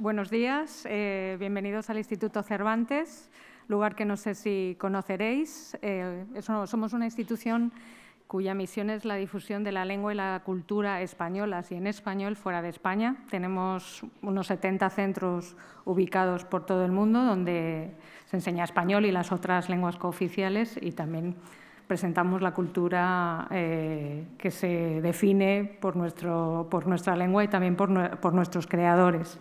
Buenos días, eh, bienvenidos al Instituto Cervantes, lugar que no sé si conoceréis. Eh, somos una institución cuya misión es la difusión de la lengua y la cultura españolas y en español fuera de España. Tenemos unos 70 centros ubicados por todo el mundo donde se enseña español y las otras lenguas cooficiales y también presentamos la cultura eh, que se define por, nuestro, por nuestra lengua y también por, nuestros creadores.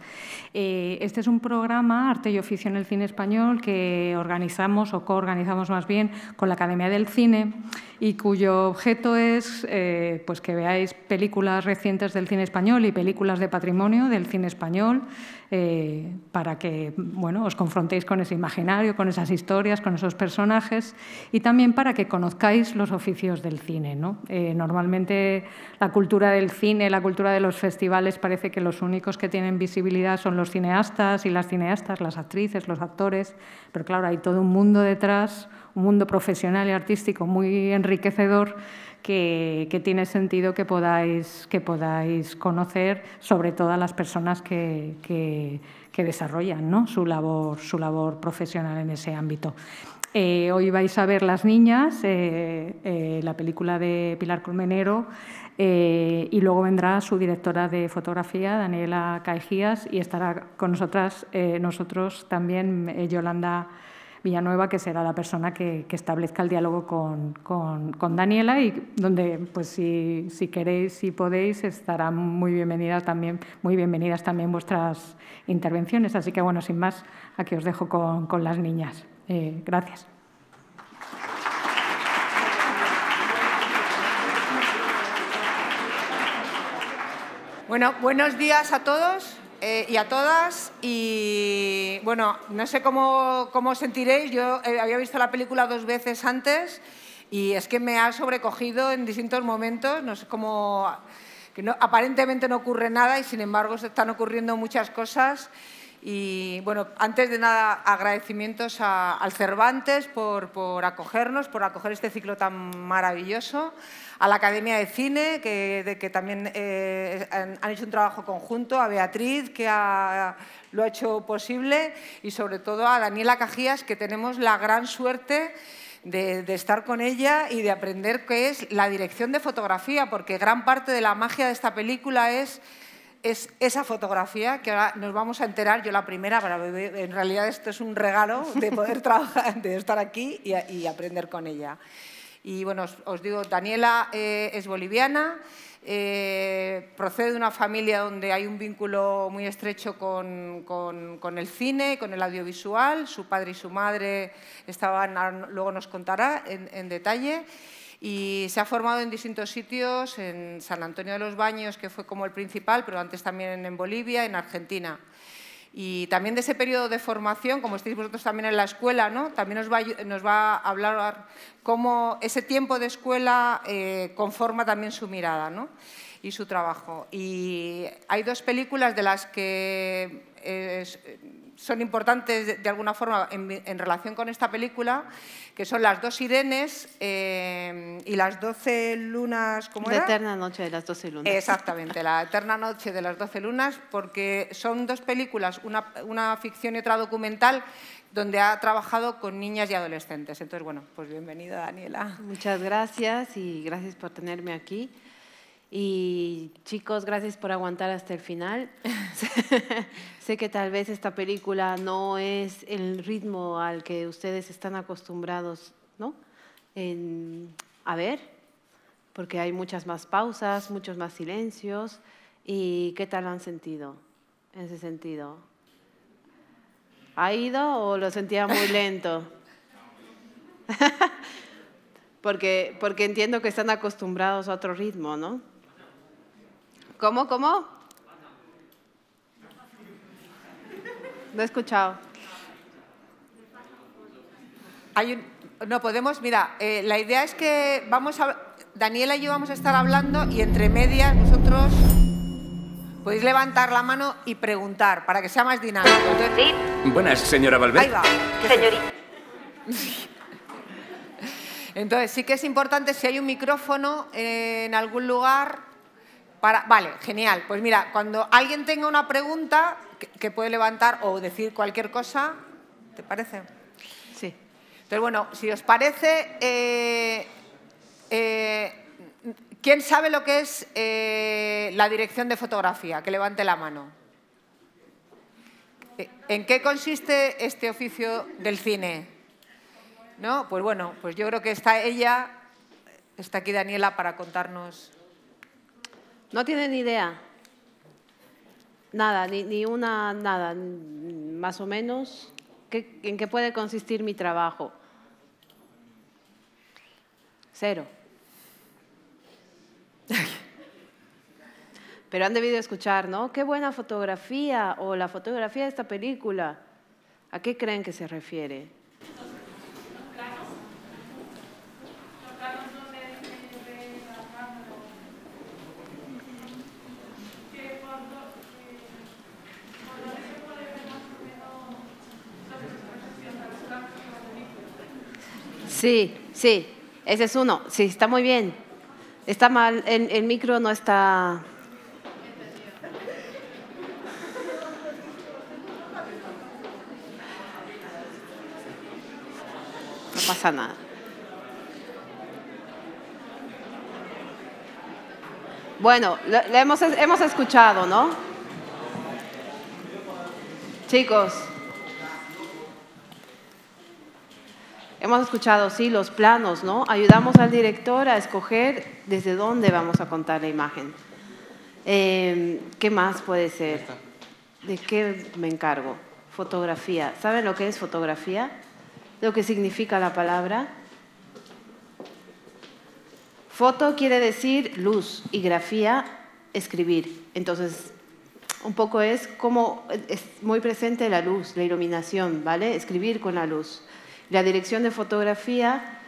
Eh, este es un programa, Arte y Oficio en el Cine Español, que organizamos o coorganizamos más bien con la Academia del Cine y cuyo objeto es eh, pues que veáis películas recientes del cine español y películas de patrimonio del cine español eh, para que os confrontéis con ese imaginario, con esas historias, con esos personajes y también para que conozcáis los oficios del cine. Eh, normalmente la cultura del cine, la cultura de los festivales parece que los únicos que tienen visibilidad son los cineastas y las cineastas, las actrices, los actores, pero claro, hay todo un mundo detrás, un mundo profesional y artístico muy enriquecedor que, tiene sentido que podáis, que podáis conocer, sobre todas las personas que, que, desarrollan su, labor, su labor profesional en ese ámbito. Eh, hoy vais a ver Las Niñas, eh, eh, la película de Pilar Colmenero, y luego vendrá su directora de fotografía, Daniela Caejías, y estará con nosotras, nosotros también, Yolanda. Villanueva, que será la persona que, establezca el diálogo con, Daniela y donde, pues si, queréis, si podéis, estarán muy bienvenidas también, muy bienvenidas también vuestras intervenciones. Así que bueno, sin más, aquí os dejo con, las niñas. Eh, gracias. Bueno, buenos días a todos. Eh, y a todas. Y bueno, no sé cómo, cómo sentiréis. Yo eh, había visto la película dos veces antes y es que me ha sobrecogido en distintos momentos. No sé cómo. Que no, aparentemente no ocurre nada y sin embargo se están ocurriendo muchas cosas. Y bueno, antes de nada, agradecimientos a, al Cervantes por, por acogernos, por acoger este ciclo tan maravilloso a la Academia de Cine, que, de, que también eh, han, hecho un trabajo conjunto, a Beatriz, que lo ha hecho posible, y sobre todo a Daniela Cajías, que tenemos la gran suerte de, estar con ella y de aprender qué es la dirección de fotografía, porque gran parte de la magia de esta película es, esa fotografía, que ahora nos vamos a enterar, yo la primera, pero en realidad esto es un regalo de poder trabajar, de estar aquí y aprender con ella. Y bueno, os, digo, Daniela eh, es boliviana, eh, procede de una familia donde hay un vínculo muy estrecho con, el cine, con el audiovisual. Su padre y su madre estaban, luego nos contará en, en detalle. Y se ha formado en distintos sitios, en San Antonio de los Baños, que fue como el principal, pero antes también en Bolivia, en Argentina. Y también de ese periodo de formación, como estáis vosotros también en la escuela, ¿no? también nos va, a hablar cómo ese tiempo de escuela eh, conforma también su mirada. ¿no? y su trabajo. Y hay dos películas de las que eh, son importantes de, alguna forma en, relación con esta película, que son Las dos irenes eh, y Las doce lunas, ¿cómo La eterna noche de las doce lunas. Exactamente, La eterna noche de las doce lunas, porque son dos películas, una, una ficción y otra documental, donde ha trabajado con niñas y adolescentes. Entonces, bueno, pues bienvenida, Daniela. Muchas gracias y gracias por tenerme aquí. Y chicos, gracias por aguantar hasta el final. sé que tal vez esta película no es el ritmo al que ustedes están acostumbrados, ¿no? En, a ver, porque hay muchas más pausas, muchos más silencios. ¿Y qué tal han sentido en ese sentido? ¿Ha ido o lo sentía muy lento? porque, porque entiendo que están acostumbrados a otro ritmo, ¿no? ¿Cómo, cómo? No he escuchado. no podemos, mira, eh, la idea es que vamos a, Daniela y yo vamos a estar hablando y entre medias vosotros podéis levantar la mano y preguntar para que sea más dinámico. Buenas, señora Valverde. Ahí va. Señorita. Entonces, sí que es importante si hay un micrófono en algún lugar vale, genial. Pues mira, cuando alguien tenga una pregunta que, puede levantar o decir cualquier cosa, ¿te parece? Sí. Entonces, bueno, si os parece, eh, eh, ¿quién sabe lo que es eh, la dirección de fotografía? Que levante la mano. ¿En qué consiste este oficio del cine? ¿No? Pues bueno, pues yo creo que está ella, está aquí Daniela para contarnos no tiene ni idea. Nada, ni, ni una, nada, más o menos. ¿En qué puede consistir mi trabajo? Cero. Pero han debido escuchar, ¿no? Qué buena fotografía o la fotografía de esta película. ¿A qué creen que se refiere? Sí, sí, ese es uno. Sí, está muy bien. Está mal, el, micro no está... No pasa nada. Bueno, hemos, hemos escuchado, ¿no? Chicos. Hemos escuchado, sí, los planos, ¿no? Ayudamos al director a escoger desde dónde vamos a contar la imagen. Em, ¿Qué más puede ser? ¿De qué me encargo? Fotografía. ¿Saben lo que es fotografía? Lo que significa la palabra. Foto quiere decir luz y grafía, escribir. Entonces, un poco es como es muy presente la luz, la iluminación, ¿vale? Escribir con la luz. La dirección de fotografía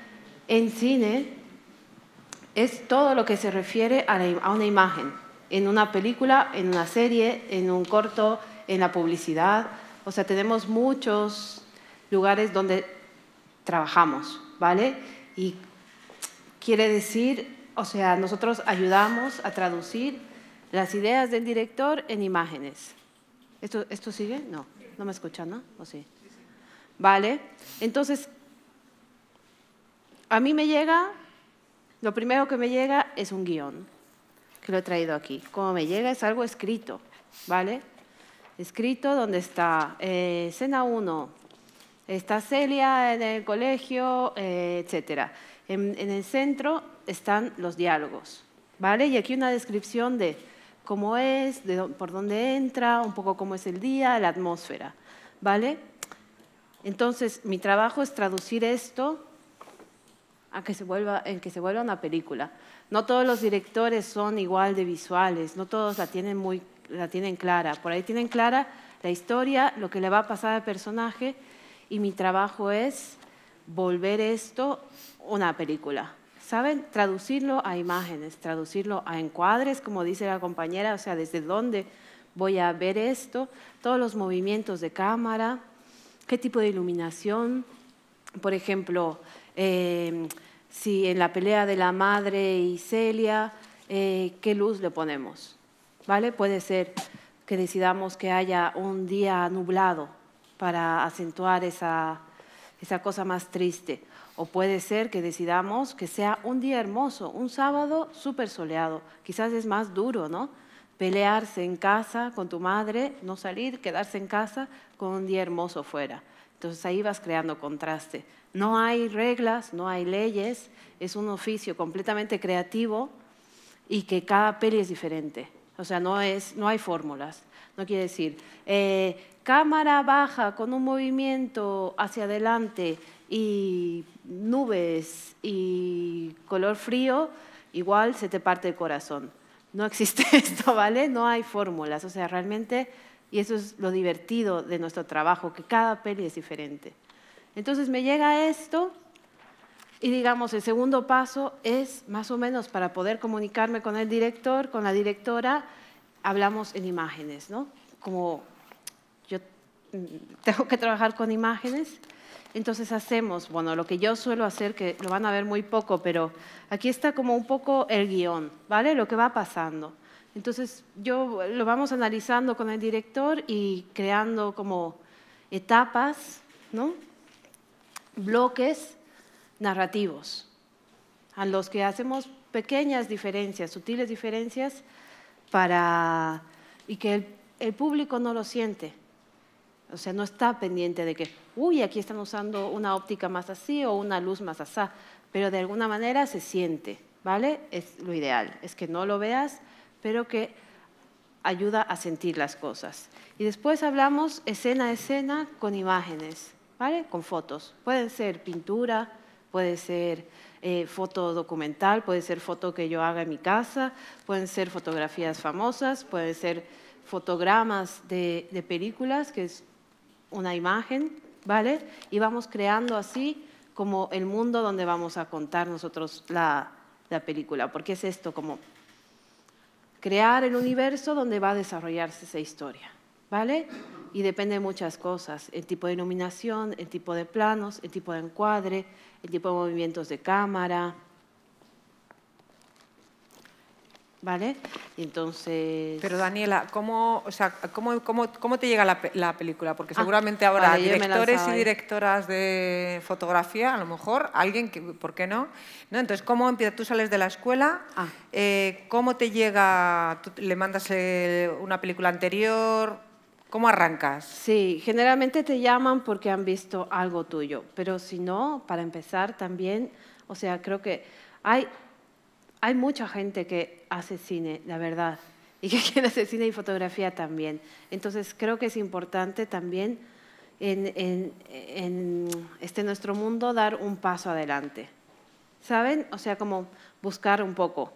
en cine es todo lo que se refiere a, una imagen, en una película, en una serie, en un corto, en la publicidad. O sea, tenemos muchos lugares donde trabajamos, ¿vale? Y quiere decir, o sea, nosotros ayudamos a traducir las ideas del director en imágenes. ¿Esto, esto sigue? No, no me escuchan, ¿no? ¿O sí? ¿vale? Entonces, a mí me llega, lo primero que me llega es un guión, que lo he traído aquí. Como me llega es algo escrito, ¿vale? Escrito donde está eh, escena 1, está Celia en el colegio, eh, etc. En, en el centro están los diálogos, ¿vale? Y aquí una descripción de cómo es, de, por dónde entra, un poco cómo es el día, la atmósfera, ¿vale? Entonces, mi trabajo es traducir esto a que se vuelva, en que se vuelva una película. No todos los directores son igual de visuales, no todos la tienen, la tienen clara. Por ahí tienen clara la historia, lo que le va a pasar al personaje, y mi trabajo es volver esto una película. ¿Saben? Traducirlo a imágenes, traducirlo a encuadres, como dice la compañera, o sea, desde dónde voy a ver esto, todos los movimientos de cámara, qué tipo de iluminación, por ejemplo, em, si en la pelea de la madre y Celia, eh, qué luz le ponemos, ¿vale? Puede ser que decidamos que haya un día nublado para acentuar esa cosa más triste. O puede ser que decidamos que sea un día hermoso, un sábado súper soleado. Quizás es más duro, ¿no? pelearse en casa con tu madre, no salir, quedarse en casa con un día hermoso fuera. Entonces ahí vas creando contraste. No hay reglas, no hay leyes, es un oficio completamente creativo y que cada peli es diferente. O sea, no, es, no hay fórmulas. No quiere decir, eh, cámara baja con un movimiento hacia adelante y nubes y color frío, igual se te parte el corazón. No existe esto, ¿vale? No hay fórmulas. O sea, realmente, y eso es lo divertido de nuestro trabajo, que cada peli es diferente. Entonces me llega esto y digamos, el segundo paso es más o menos para poder comunicarme con el director, con la directora, hablamos en imágenes, ¿no? Como yo mm, tengo que trabajar con imágenes, entonces hacemos, bueno, lo que yo suelo hacer, que lo van a ver muy poco, pero aquí está como un poco el guión, ¿vale? Lo que va pasando. Entonces yo lo vamos analizando con el director y creando como etapas, ¿no? Bloques narrativos, a los que hacemos pequeñas diferencias, sutiles diferencias, para, y que el público no lo siente. O sea, no está pendiente de que, uy, aquí están usando una óptica más así o una luz más asá, pero de alguna manera se siente, ¿vale? Es lo ideal, es que no lo veas, pero que ayuda a sentir las cosas. Y después hablamos escena a escena con imágenes, ¿vale? Con fotos. Pueden ser pintura, puede ser eh, foto documental, puede ser foto que yo haga en mi casa, pueden ser fotografías famosas, pueden ser fotogramas de, de películas, que es una imagen, ¿vale? Y vamos creando así como el mundo donde vamos a contar nosotros la, película, porque es esto, como crear el universo donde va a desarrollarse esa historia, ¿vale? Y depende de muchas cosas, el tipo de iluminación, el tipo de planos, el tipo de encuadre, el tipo de movimientos de cámara, ¿Vale? entonces... Pero Daniela, ¿cómo, o sea, ¿cómo, cómo, te llega la, película? Porque ah, seguramente ahora habrá directores y directoras de fotografía, a lo mejor, alguien que, ¿por qué no? ¿No? Entonces, ¿cómo empiezas? Tú sales de la escuela, ah. eh, ¿cómo te llega? ¿Le mandas una película anterior? ¿Cómo arrancas? Sí, generalmente te llaman porque han visto algo tuyo, pero si no, para empezar también, o sea, creo que hay hay mucha gente que hace cine, la verdad, y que quiere hacer cine y fotografía también. Entonces creo que es importante también en, este nuestro mundo dar un paso adelante. ¿Saben? O sea, como buscar un poco.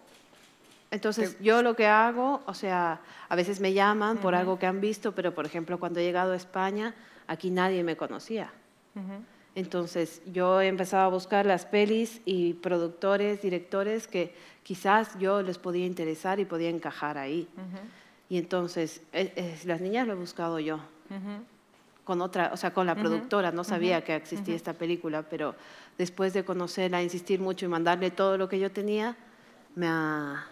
Entonces, yo lo que hago, o sea, a veces me llaman por algo que han visto, pero por ejemplo, cuando he llegado a España, aquí nadie me conocía. Entonces, yo he empezado a buscar las pelis y productores, directores que quizás yo les podía interesar y podía encajar ahí. Y entonces, eh, eh, las niñas lo he buscado yo. Con otra, o sea, con la productora, no sabía que existía esta película, pero después de conocerla, insistir mucho y mandarle todo lo que yo tenía, me ha,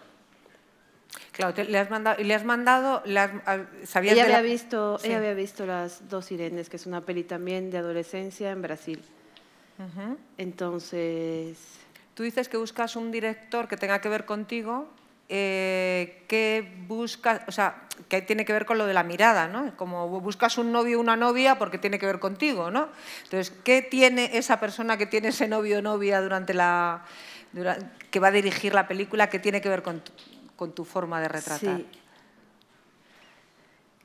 Claro, le has mandado, le has mandado, ah, sabías ella había visto, ella había visto las dos sirenes, que es una peli también de adolescencia en Brasil. Entonces, Tú dices que buscas un director que tenga que ver contigo, eh, que busca, o sea, que tiene que ver con lo de la mirada, ¿no? Como buscas un novio o una novia porque tiene que ver contigo, ¿no? Entonces, ¿qué tiene esa persona que tiene ese novio o novia durante la que va a dirigir la película que tiene que ver con tu, forma de retratar? Sí.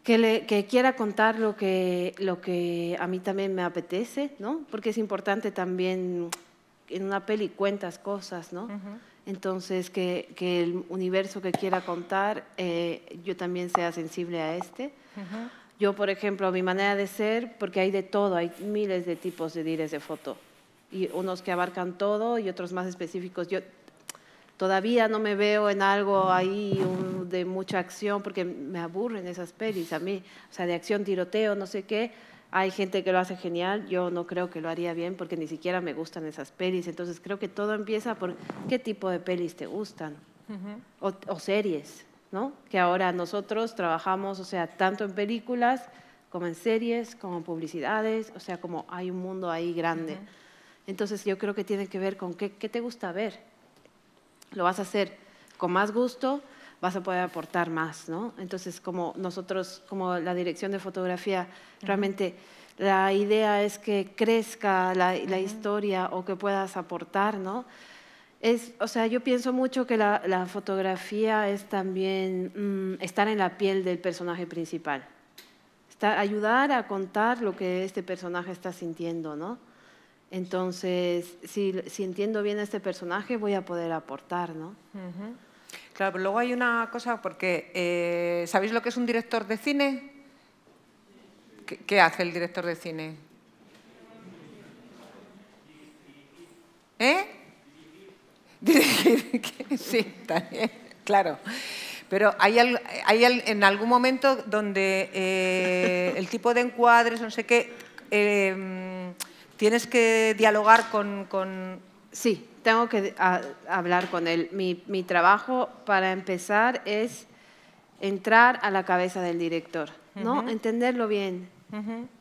Que, quiera contar lo que, lo que a mí también me apetece, ¿no? Porque es importante también en una peli cuentas cosas, ¿no? Entonces, que, el universo que quiera contar, eh, yo también sea sensible a este. Yo, por ejemplo, mi manera de ser, porque hay de todo, hay miles de tipos de dires de foto, y unos que abarcan todo y otros más específicos. Yo todavía no me veo en algo ahí de mucha acción, porque me aburren esas pelis a mí, o sea, de acción, tiroteo, no sé qué hay gente que lo hace genial, yo no creo que lo haría bien porque ni siquiera me gustan esas pelis. Entonces creo que todo empieza por qué tipo de pelis te gustan o, series, ¿no? Que ahora nosotros trabajamos, o sea, tanto en películas como en series, como en publicidades, o sea, como hay un mundo ahí grande. Entonces yo creo que tiene que ver con qué te gusta ver. Lo vas a hacer con más gusto, vas a poder aportar más, ¿no? Entonces, como nosotros, como la dirección de fotografía, realmente la idea es que crezca la, historia o que puedas aportar, ¿no? Es, o sea, yo pienso mucho que la, fotografía es también mm, estar en la piel del personaje principal, ayudar a contar lo que este personaje está sintiendo, ¿no? Entonces, si, entiendo bien a este personaje, voy a poder aportar, ¿no? Claro, pero luego hay una cosa, porque eh, ¿sabéis lo que es un director de cine? ¿Qué, hace el director de cine? ¿Eh? sí, también, claro. Pero hay, en algún momento donde eh, el tipo de encuadres, no sé qué, eh, tienes que dialogar con... Sí, tengo que ah, hablar con él. Mi, trabajo para empezar es entrar a la cabeza del director, ¿no? Entenderlo bien.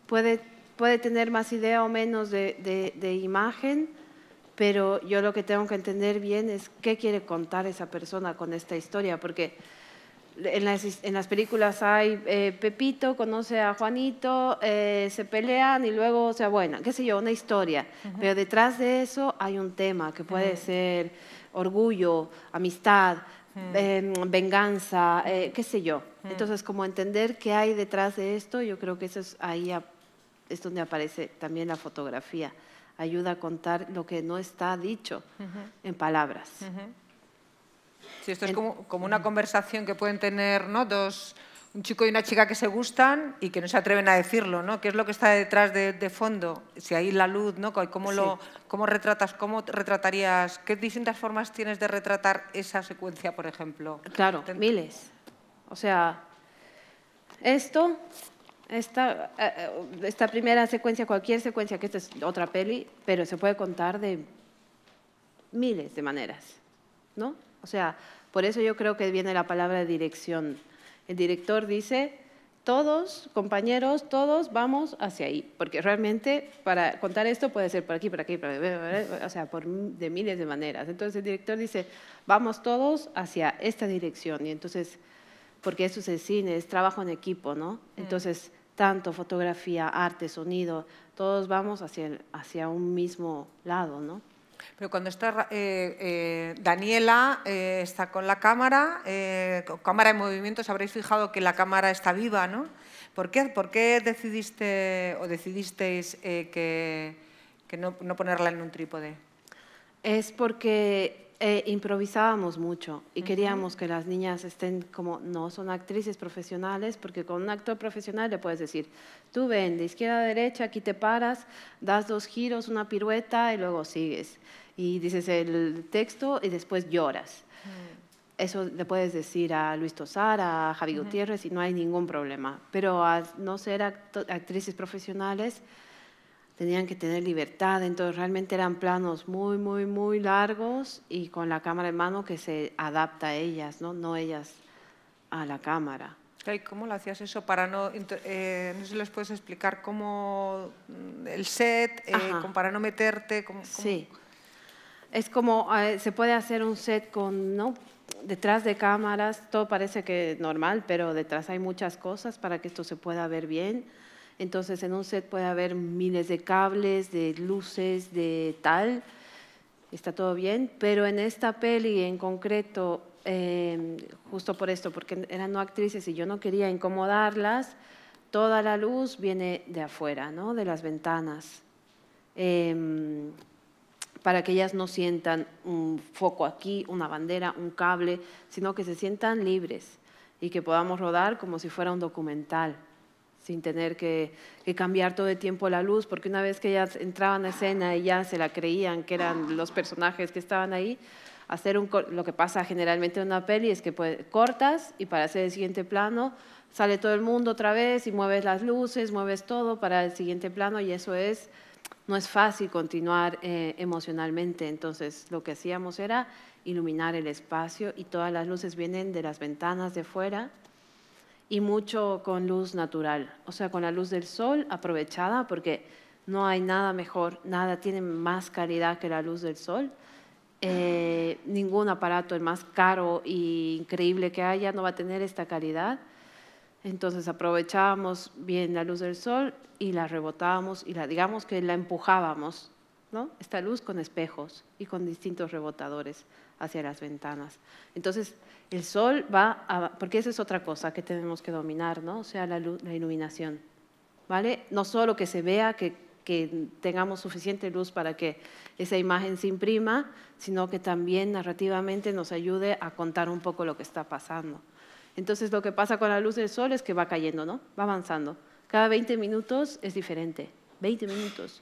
puede, puede tener más idea o menos de, imagen, pero yo lo que tengo que entender bien es qué quiere contar esa persona con esta historia, porque en las, películas hay eh, Pepito conoce a Juanito, eh, se pelean y luego, o sea, bueno, qué sé yo, una historia. Pero detrás de eso hay un tema que puede ser orgullo, amistad, em, venganza, eh, qué sé yo. Entonces, como entender qué hay detrás de esto, yo creo que eso es ahí es donde aparece también la fotografía. Ayuda a contar lo que no está dicho en palabras. Sí, esto es como, una conversación que pueden tener ¿no? dos, un chico y una chica que se gustan y que no se atreven a decirlo, ¿no? ¿Qué es lo que está detrás de, fondo? Si hay la luz, ¿no? ¿Cómo, lo, ¿Cómo retratas, cómo retratarías, qué distintas formas tienes de retratar esa secuencia, por ejemplo? Claro, miles. O sea, esto, esta, eh, eh, esta primera secuencia, cualquier secuencia, que esta es otra peli, pero se puede contar de miles de maneras, ¿no? O sea, por eso yo creo que viene la palabra dirección. El director dice, todos, compañeros, todos vamos hacia ahí, porque realmente para contar esto puede ser por aquí, por aquí, por o sea, por, de miles de maneras. Entonces el director dice, vamos todos hacia esta dirección, y entonces, porque eso es el cine, es trabajo en equipo, ¿no? Entonces, tanto fotografía, arte, sonido, todos vamos hacia, hacia un mismo lado, ¿no? Pero cuando está eh, eh, Daniela eh, está con la cámara, cámara en movimiento, os habréis fijado que la cámara está viva, ¿no? ¿Por qué, por qué decidiste o decidisteis que, no, ponerla en un trípode? Es porque eh, improvisábamos mucho y queríamos que las niñas estén como, no, son actrices profesionales, porque con un actor profesional le puedes decir, tú ven de izquierda a derecha, aquí te paras, das dos giros, una pirueta y luego sigues. Y dices el texto y después lloras. Mm. Eso le puedes decir a Luis Tosar, a Javi Gutiérrez y no hay ningún problema. Pero al no ser actrices profesionales, tenían que tener libertad, entonces realmente eran planos muy, muy, muy largos y con la cámara en mano que se adapta a ellas, no, no ellas a la cámara. cómo lo hacías eso para no, eh, no sé si les puedes explicar cómo mm, el set, eh, para no meterte? Sí, es como eh, se puede hacer un set con, ¿no? Detrás de cámaras, todo parece que normal, pero detrás hay muchas cosas para que esto se pueda ver bien entonces, en un set puede haber miles de cables, de luces, de tal. Está todo bien, pero en esta peli en concreto, em, justo por esto, porque eran no actrices y yo no quería incomodarlas, toda la luz viene de afuera, ¿no? de las ventanas, em, para que ellas no sientan un foco aquí, una bandera, un cable, sino que se sientan libres y que podamos rodar como si fuera un documental sin tener que, cambiar todo el tiempo la luz, porque una vez que ya entraban a escena y ya se la creían que eran los personajes que estaban ahí, hacer un, lo que pasa generalmente en una peli es que pues, cortas y para hacer el siguiente plano sale todo el mundo otra vez y mueves las luces, mueves todo para el siguiente plano y eso es, no es fácil continuar eh, emocionalmente. Entonces lo que hacíamos era iluminar el espacio y todas las luces vienen de las ventanas de fuera y mucho con luz natural, o sea, con la luz del sol aprovechada, porque no hay nada mejor, nada tiene más calidad que la luz del sol. Eh, ningún aparato, el más caro e increíble que haya, no va a tener esta calidad. Entonces aprovechábamos bien la luz del sol y la rebotábamos y la, digamos que la empujábamos, ¿no? Esta luz con espejos y con distintos rebotadores hacia las ventanas. Entonces, el sol va a, porque esa es otra cosa que tenemos que dominar, ¿no? O sea, la, luz, la iluminación, ¿vale? No solo que se vea, que, que tengamos suficiente luz para que esa imagen se imprima, sino que también narrativamente nos ayude a contar un poco lo que está pasando. Entonces, lo que pasa con la luz del sol es que va cayendo, ¿no? Va avanzando. Cada 20 minutos es diferente. 20 minutos.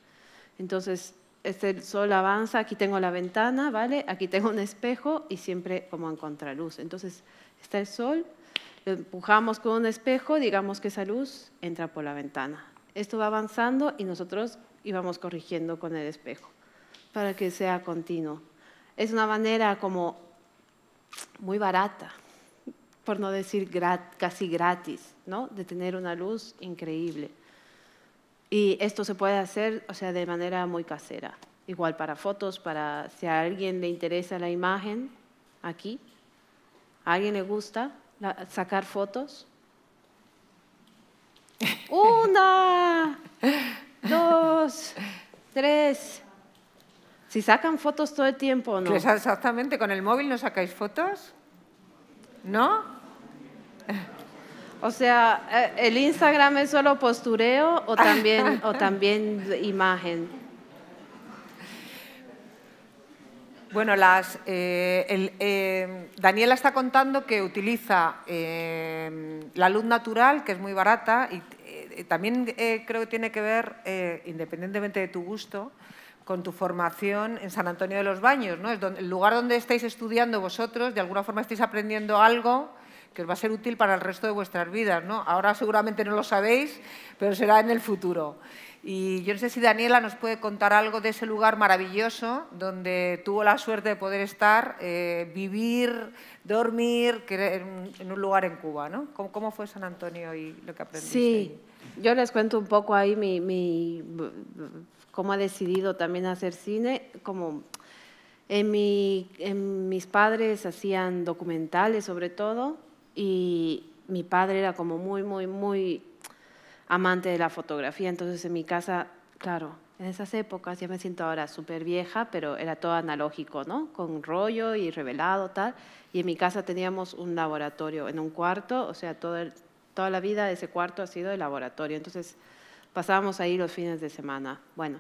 Entonces, este, el sol avanza, aquí tengo la ventana, ¿vale? Aquí tengo un espejo y siempre como en contraluz. Entonces, está el sol, lo empujamos con un espejo, digamos que esa luz entra por la ventana. Esto va avanzando y nosotros íbamos corrigiendo con el espejo para que sea continuo. Es una manera como muy barata, por no decir casi gratis, ¿no? de tener una luz increíble. Y esto se puede hacer, o sea, de manera muy casera. Igual para fotos, para si a alguien le interesa la imagen, aquí. ¿A alguien le gusta sacar fotos? Una, dos, tres. Si sacan fotos todo el tiempo, ¿no? exactamente, con el móvil no sacáis fotos, ¿no? O sea, eh, ¿el Instagram es solo postureo o también, o también imagen? Bueno, las, eh, eh, Daniela está contando que utiliza la luz natural, que es muy barata, y también creo que tiene que ver, independientemente de tu gusto, con tu formación en San Antonio de los Baños, ¿no? Es el lugar donde estáis estudiando vosotros, de alguna forma estáis aprendiendo algo que os va a ser útil para el resto de vuestras vidas. ¿no? Ahora seguramente no lo sabéis, pero será en el futuro. Y yo no sé si Daniela nos puede contar algo de ese lugar maravilloso donde tuvo la suerte de poder estar, eh, vivir, dormir en, en, un lugar en Cuba. ¿no? ¿Cómo, fue San Antonio y lo que aprendiste? Sí, yo les cuento un poco ahí mi, cómo ha decidido también hacer cine. Como en mis padres hacían documentales sobre todo y mi padre era como muy, muy, muy amante de la fotografía, entonces en mi casa, claro, en esas épocas, ya me siento ahora súper vieja, pero era todo analógico, ¿no? Con rollo y revelado, tal. Y en mi casa teníamos un laboratorio en un cuarto, o sea, toda la vida de ese cuarto ha sido el laboratorio. Entonces pasábamos ahí los fines de semana. Bueno,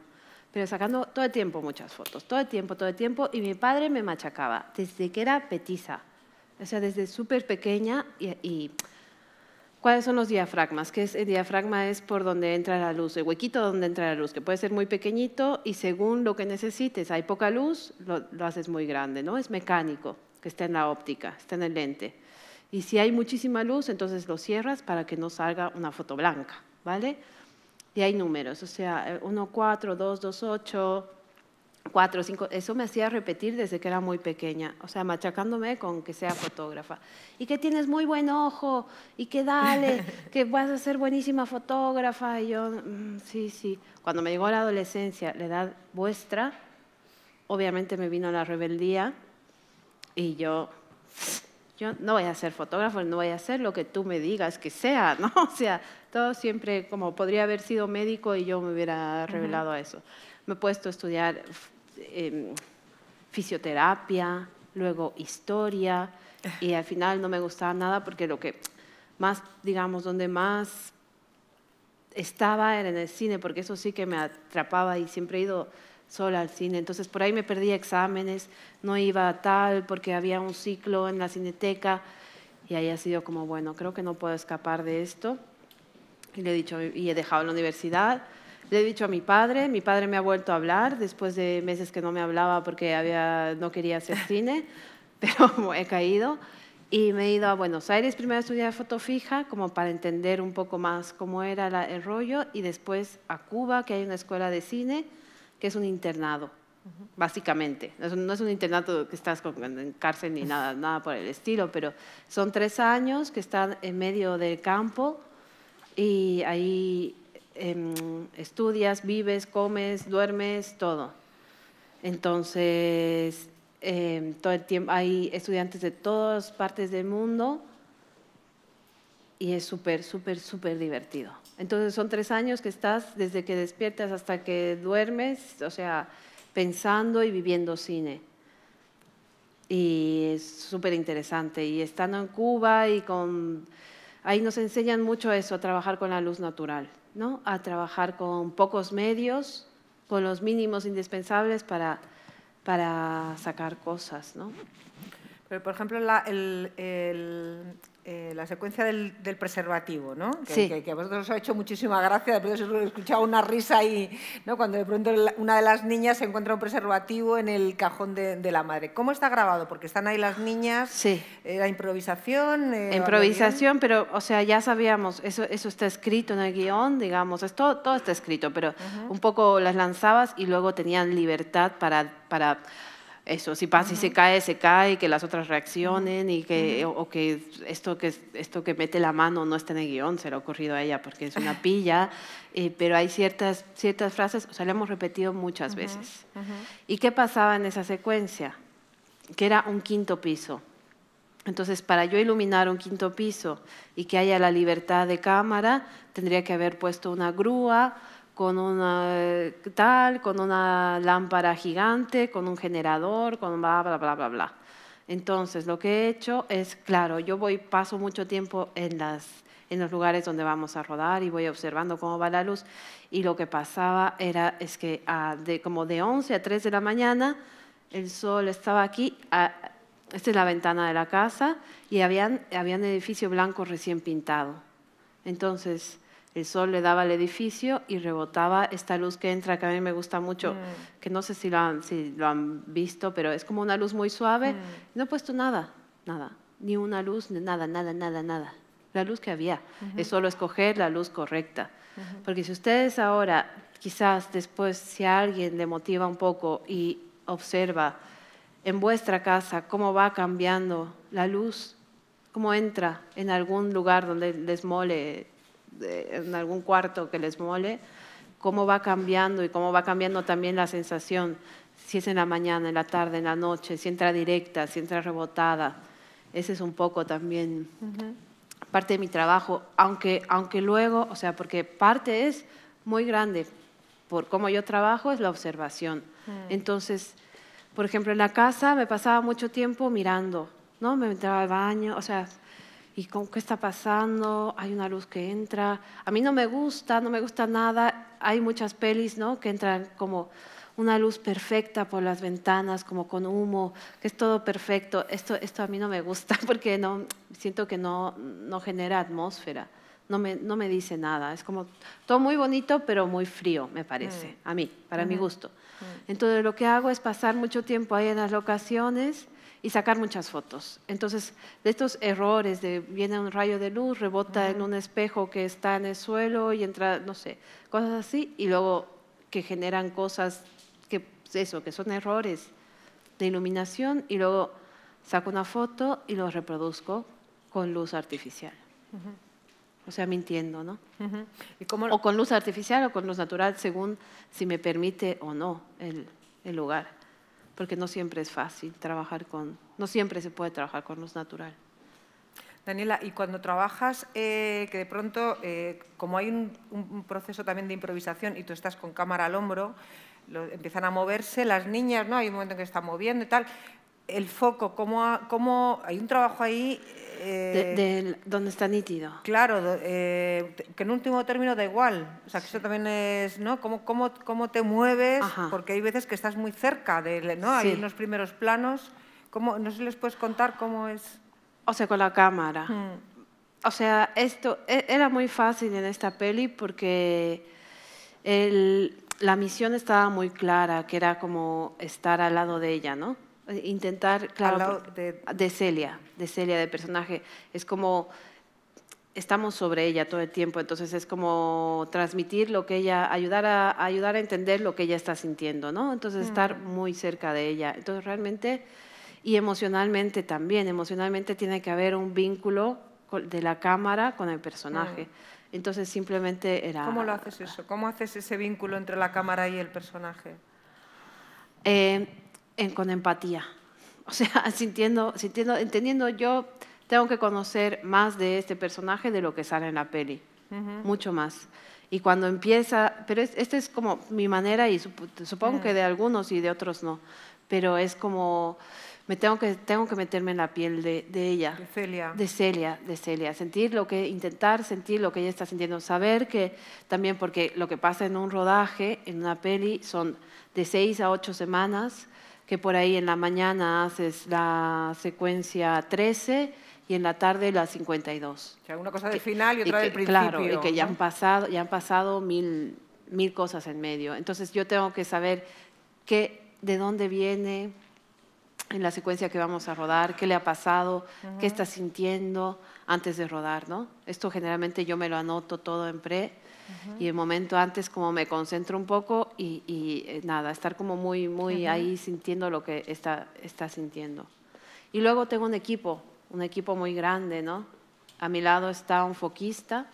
pero sacando todo el tiempo muchas fotos, todo el tiempo, todo el tiempo. Y mi padre me machacaba desde que era petiza. O sea, desde súper pequeña y, ¿Cuáles son los diafragmas? Que es, el diafragma es por donde entra la luz, el huequito donde entra la luz, que puede ser muy pequeñito y según lo que necesites. Hay poca luz, lo, lo haces muy grande, ¿no? Es mecánico, que está en la óptica, está en el lente. Y si hay muchísima luz, entonces lo cierras para que no salga una foto blanca, ¿vale? Y hay números, o sea, 1, 4, 2, 2, 8, cuatro, cinco, eso me hacía repetir desde que era muy pequeña, o sea, machacándome con que sea fotógrafa. Y que tienes muy buen ojo, y que dale, que vas a ser buenísima fotógrafa. Y yo, mm, sí, sí. Cuando me llegó la adolescencia, la edad vuestra, obviamente me vino la rebeldía y yo, yo no voy a ser fotógrafo, no voy a hacer lo que tú me digas que sea, ¿no? O sea, todo siempre como podría haber sido médico y yo me hubiera revelado a eso. Me he puesto a estudiar Em, fisioterapia, luego historia, y al final no me gustaba nada porque lo que más, digamos, donde más estaba era en el cine, porque eso sí que me atrapaba y siempre he ido sola al cine. Entonces por ahí me perdí exámenes, no iba a tal, porque había un ciclo en la cineteca y ahí ha sido como, bueno, creo que no puedo escapar de esto. Y le he dicho, y he dejado la universidad le he dicho a mi padre, mi padre me ha vuelto a hablar después de meses que no me hablaba porque había, no quería hacer cine, pero he caído. Y me he ido a Buenos Aires primero a estudiar foto fija, como para entender un poco más cómo era el rollo, y después a Cuba, que hay una escuela de cine, que es un internado, básicamente. No es, un, internado que estás en cárcel ni nada, nada por el estilo, pero son tres años que están en medio del campo y ahí Em, estudias, vives, comes, duermes, todo. Entonces, em, todo el tiempo hay estudiantes de todas partes del mundo y es súper, súper, súper divertido. Entonces son tres años que estás desde que despiertas hasta que duermes, o sea, pensando y viviendo cine. Y es súper interesante. Y estando en Cuba y con... Ahí nos enseñan mucho eso, a trabajar con la luz natural. ¿no? a trabajar con pocos medios, con los mínimos indispensables para, para sacar cosas. ¿no? Pero, por ejemplo, el, eh, la secuencia del, preservativo, ¿no? Que, a vosotros os ha hecho muchísima gracia, de os he escuchado una risa ahí, ¿no? Cuando de pronto una de las niñas encuentra un preservativo en el cajón de, la madre. ¿Cómo está grabado? Porque están ahí las niñas, sí. Eh, la improvisación. Eh, improvisación, pero, o sea, ya sabíamos, eso, está escrito en el guión, digamos, es todo, está escrito, pero un poco las lanzabas y luego tenían libertad para, para eso, si pasa y se cae, se cae, que las otras reaccionen y que, o, que, esto que esto que mete la mano no está en el guión, se le ha ocurrido a ella porque es una pilla, eh, pero hay ciertas, ciertas frases, o sea, le hemos repetido muchas veces. ¿Y qué pasaba en esa secuencia? Que era un quinto piso. Entonces, para yo iluminar un quinto piso y que haya la libertad de cámara, tendría que haber puesto una grúa, con una tal, con una lámpara gigante, con un generador, con bla, bla, bla, bla, bla. Entonces, lo que he hecho es, claro, yo voy, paso mucho tiempo en, los lugares donde vamos a rodar y voy observando cómo va la luz. Y lo que pasaba era, es que ah, de, como de 11 a 3 de la mañana, el sol estaba aquí, ah, esta es la ventana de la casa, y habían, habían edificio blanco recién pintado. Entonces, el sol le daba al edificio y rebotaba esta luz que entra, que a mí me gusta mucho, mm. que no sé si lo, han, visto, pero es como una luz muy suave. Mm. No he puesto nada, nada, ni una luz, ni nada, nada, nada, nada. La luz que había, es solo escoger la luz correcta. Porque si ustedes ahora, quizás después, si alguien le motiva un poco y observa en vuestra casa cómo va cambiando la luz, cómo entra en algún lugar donde les mole en algún cuarto que les mole, cómo va cambiando y cómo va cambiando también la sensación, si es en la mañana, en la tarde, en la noche, si entra directa, si entra rebotada. Ese es un poco también parte de mi trabajo, aunque, aunque luego, o sea, porque parte es muy grande, por cómo yo trabajo, es la observación. Mm. Entonces, por ejemplo, en la casa me pasaba mucho tiempo mirando, ¿no? Me entraba al baño, o sea, ¿Y con qué está pasando? Hay una luz que entra. A mí no me gusta, no me gusta nada. Hay muchas pelis, ¿no? Que entran como una luz perfecta por las ventanas, como con humo, que es todo perfecto. Esto, esto a mí no me gusta porque no, siento que no, no genera atmósfera, no me, no me dice nada. Es como todo muy bonito, pero muy frío, me parece, mm. a mí, para mi gusto. Mm. Entonces lo que hago es pasar mucho tiempo ahí en las locaciones y sacar muchas fotos. Entonces, de estos errores, viene un rayo de luz, rebota en un espejo que está en el suelo y entra, no sé, cosas así, y luego que generan cosas que, eso, que son errores de iluminación, y luego saco una foto y lo reproduzco con luz artificial. O sea, mintiendo, ¿no? O con luz artificial o con luz natural, según si me permite o no el lugar porque no siempre es fácil trabajar con, no siempre se puede trabajar con luz natural. Daniela, y cuando trabajas, eh, que de pronto, eh, como hay un, proceso también de improvisación y tú estás con cámara al hombro, empiezan a moverse las niñas, ¿no? Hay un momento en que están moviendo y tal el foco, cómo, hay un trabajo ahí... Eh, donde está nítido. Claro, eh, que en último término da igual. O sea, que eso también es, ¿no? Cómo, te mueves, porque hay veces que estás muy cerca, de, ¿no? Hay unos primeros planos. ¿Cómo, no sé si les puedes contar cómo es... O sea, con la cámara. Mm. O sea, esto e, era muy fácil en esta peli porque la misión estaba muy clara, que era como estar al lado de ella, ¿no? intentar, claro, de... Celia, de Celia, de personaje. Es como, estamos sobre ella todo el tiempo, entonces es como transmitir lo que ella, ayudar a, ayudar a entender lo que ella está sintiendo, ¿no? Entonces mm. estar muy cerca de ella. Entonces realmente, y emocionalmente también, emocionalmente tiene que haber un vínculo de la cámara con el personaje. Mm. Entonces simplemente era... ¿Cómo lo haces eso? ¿Cómo haces ese vínculo entre la cámara y el personaje? Eh, con empatía. O sea, sintiendo, sintiendo, entendiendo yo tengo que conocer más de este personaje de lo que sale en la peli, mucho más. Y cuando empieza, pero esta es como mi manera y supongo que de algunos y de otros no, pero es como me tengo que tengo que meterme en la piel de, de ella, de Celia, de Celia, de Celia, sentir lo que intentar sentir lo que ella está sintiendo, saber que también porque lo que pasa en un rodaje, en una peli, son de seis a ocho semanas que por ahí en la mañana haces la secuencia 13 y en la tarde la 52. O una cosa del final y otra del principio. Claro, y que ya han pasado, ya han pasado mil, mil cosas en medio. Entonces yo tengo que saber qué, de dónde viene en la secuencia que vamos a rodar, qué le ha pasado, qué está sintiendo antes de rodar, ¿no? Esto generalmente yo me lo anoto todo en pre y el momento antes como me concentro un poco y, eh, nada, estar como muy, muy ahí sintiendo lo que está, sintiendo. Y luego tengo un equipo, un equipo muy grande, ¿no? A mi lado está un foquista.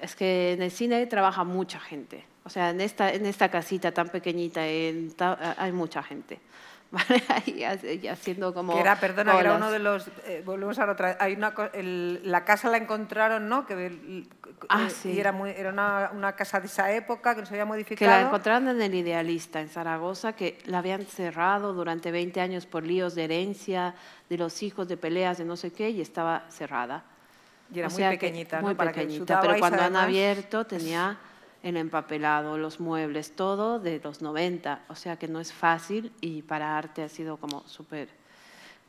Es que en el cine trabaja mucha gente. O sea, en esta, casita tan pequeñita hay mucha gente. ¿vale? Ahí haciendo como... era, perdona, era uno de los... Eh, volvemos a otra una, la casa la encontraron, ¿no? Que, eh, ah, sí. era, muy, era una, una, casa de esa época que no se había modificado. Que la encontraron en el Idealista, en Zaragoza, que la habían cerrado durante 20 años por líos de herencia, de los hijos, de peleas, de no sé qué, y estaba cerrada. Y era muy pequeñita, Muy pequeñita, pero cuando han abierto tenía el empapelado, los muebles, todo de los 90. O sea que no es fácil y para arte ha sido como súper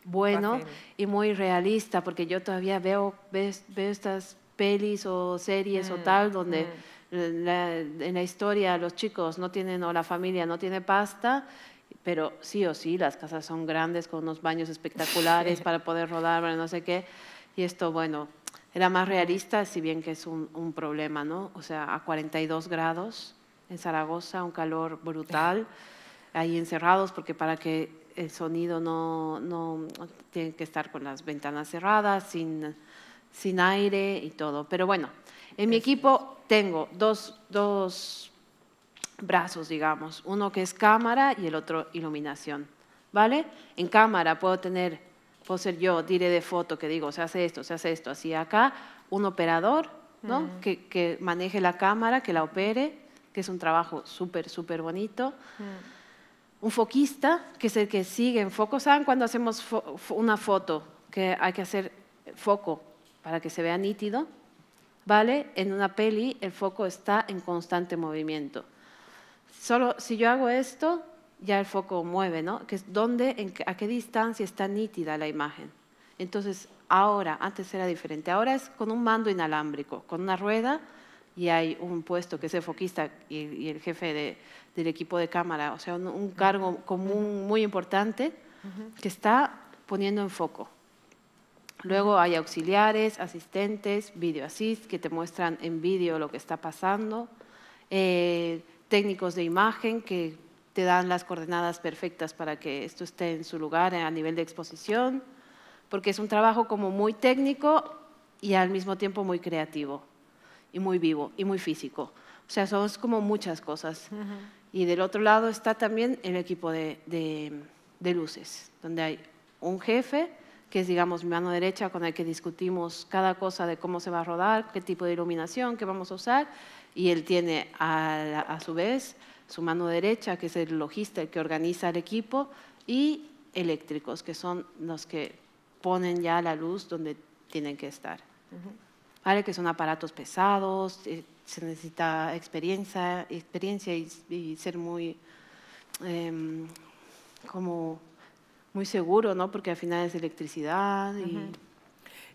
bueno y muy realista, porque yo todavía veo, estas pelis o series o mm, tal donde... Mm. en la historia los chicos no tienen o la familia no tiene pasta, pero sí o sí las casas son grandes con unos baños espectaculares para poder rodar, no sé qué. Y esto, bueno, era más realista, si bien que es un, problema, ¿no? O sea, a 42 grados en Zaragoza, un calor brutal, ahí encerrados, porque para que el sonido no, no tienen que estar con las ventanas cerradas, sin, sin aire y todo. Pero bueno, en mi este equipo tengo dos, dos brazos, digamos, uno que es cámara y el otro iluminación, ¿vale? En cámara puedo tener puedo ser yo, diré de foto, que digo, se hace esto, se hace esto, así acá, un operador, ¿no? que, que, maneje la cámara, que la opere, que es un trabajo súper, súper bonito. Un foquista, que es el que sigue en foco. ¿Saben cuando hacemos una foto? Que hay que hacer foco para que se vea nítido. ¿Vale? En una peli el foco está en constante movimiento. Solo si yo hago esto, ya el foco mueve, ¿no? Que es dónde, en, a qué distancia está nítida la imagen. Entonces, ahora, antes era diferente, ahora es con un mando inalámbrico, con una rueda y hay un puesto que es el foquista y, el jefe del equipo de cámara, o sea, un, cargo común muy importante que está poniendo en foco. Luego hay auxiliares, asistentes, video assist, que te muestran en vídeo lo que está pasando, eh, técnicos de imagen que te dan las coordenadas perfectas para que esto esté en su lugar a nivel de exposición, porque es un trabajo como muy técnico y al mismo tiempo muy creativo y muy vivo y muy físico. O sea, son como muchas cosas. Y del otro lado está también el equipo de, de luces, donde hay un jefe, que es, digamos, mi mano derecha, con el que discutimos cada cosa de cómo se va a rodar, qué tipo de iluminación, qué vamos a usar, y él tiene a, a su vez su mano derecha, que es el logista, el que organiza el equipo, y eléctricos, que son los que ponen ya la luz donde tienen que estar. ¿Vale? Que son aparatos pesados, eh, se necesita experiencia, experiencia y, ser muy, em, como muy seguro, ¿no? Porque al final es electricidad y...